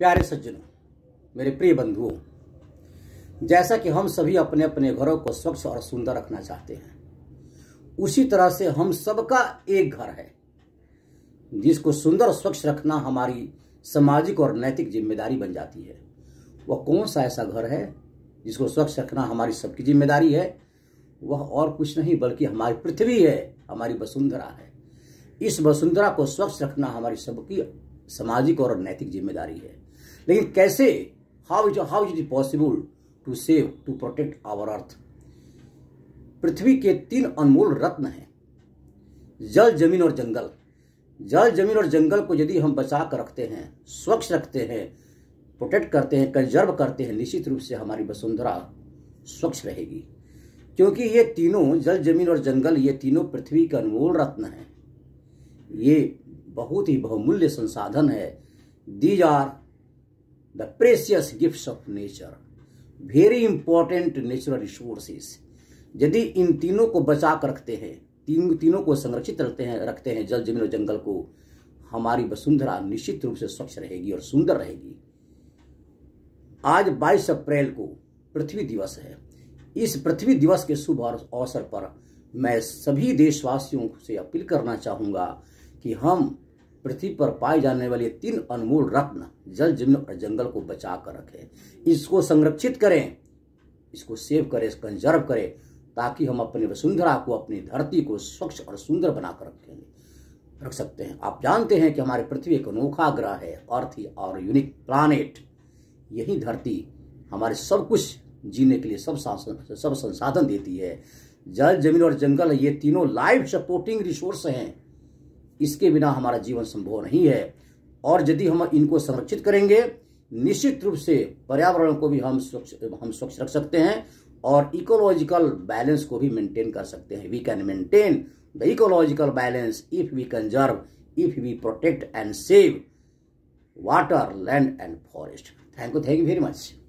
प्यारे सज्जनों मेरे प्रिय बंधुओं जैसा कि हम सभी अपने अपने घरों को स्वच्छ और सुंदर रखना चाहते हैं उसी तरह से हम सबका एक घर है जिसको सुंदर और स्वच्छ रखना हमारी सामाजिक और नैतिक जिम्मेदारी बन जाती है वह कौन सा ऐसा घर है जिसको स्वच्छ रखना हमारी सबकी जिम्मेदारी है वह और कुछ नहीं बल्कि हमारी पृथ्वी है हमारी वसुंधरा है इस वसुंधरा को स्वच्छ रखना हमारी सबकी सामाजिक और नैतिक जिम्मेदारी है लेकिन कैसे how is how is it possible to save to protect our earth पृथ्वी के तीन अनमोल रत्न हैं जल जमीन और जंगल जल जमीन और जंगल को यदि हम बचा कर रखते हैं स्वच्छ रखते हैं प्रोटेक्ट करते हैं कंजर्व करते हैं निश्चित रूप से हमारी वसुंधरा स्वच्छ रहेगी क्योंकि ये तीनों जल जमीन और जंगल ये तीनों पृथ्वी के अनमोल रत्न हैं ये बहुत ही बहुमूल्य संसाधन है these are the precious gifts of nature very important natural resources यदि इन तीनों को बचा कर रखते हैं तीन तीनों को संरक्षित रखते हैं रखते हैं जल जमीन और जंगल को हमारी वसुंधरा निश्चित रूप से स्वच्छ रहेगी और सुंदर रहेगी आज 22 अप्रैल को पृथ्वी दिवस है इस पृथ्वी दिवस के शुभ अवसर पर मैं सभी देशवासियों से अपील करना चाहूँगा कि हम पृथ्वी पर पाए जाने वाले तीन अनमोल रत्न जल जमीन और जंगल को बचा कर रखें इसको संरक्षित करें इसको सेव करें कंजर्व करें ताकि हम अपने वसुंधरा को अपनी धरती को स्वच्छ और सुंदर बनाकर रखेंगे रख सकते हैं आप जानते हैं कि हमारे पृथ्वी एक अनोखा ग्रह है अर्थ और यूनिक प्लानिट यही धरती हमारे सब कुछ जीने के लिए सब सब संसाधन देती है जल जमीन और जंगल ये तीनों लाइफ सपोर्टिंग रिसोर्स हैं इसके बिना हमारा जीवन संभव नहीं है और यदि हम इनको संरक्षित करेंगे निश्चित रूप से पर्यावरण को भी हम स्वच्छ हम स्वच्छ रख सकते हैं और इकोलॉजिकल बैलेंस को भी मेंटेन कर सकते हैं we can maintain the ecological balance if we conserve if we protect and save water land and forest thank you thank you very much